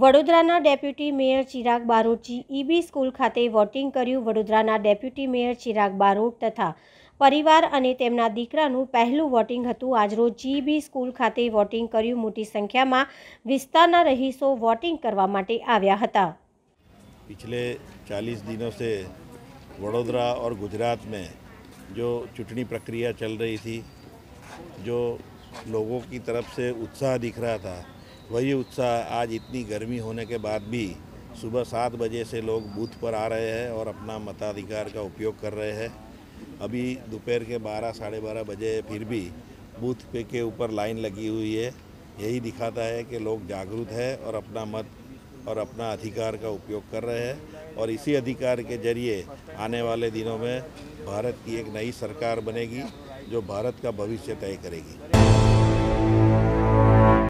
वडोदराના deputy mayor Chirag Barochi EB school ખાતે voting કર્યું વડોદરાના ડેપ્યુટી મેયર ચિરાગ બારોટ તથા પરિવાર અને તેમના દીકરાનું પહેલું વોટિંગ હતું આજરોજ જીબી સ્કૂલ ખાતે વોટિંગ કર્યું મોટી સંખ્યામાં વિસ્તારના રહીશો વોટિંગ કરવા માટે આવ્યા હતા. पिछले 40 दिनों से वडोदरा और गुजरात में जो चुटनी प्रक्रिया चल रही थी जो लोगों की तरफ से उत्साह दिख रहा था वही उत्साह आज इतनी गर्मी होने के बाद भी सुबह सात बजे से लोग बूथ पर आ रहे हैं और अपना मताधिकार का उपयोग कर रहे हैं अभी दोपहर के बारह साढ़े बारह बजे फिर भी बूथ पे के ऊपर लाइन लगी हुई है यही दिखाता है कि लोग जागरूक हैं और अपना मत और अपना अधिकार का उपयोग कर रहे हैं और इसी अधिकार के जरिए आने वाले दिनों में भारत की एक नई सरकार बनेगी जो भारत का भविष्य तय करेगी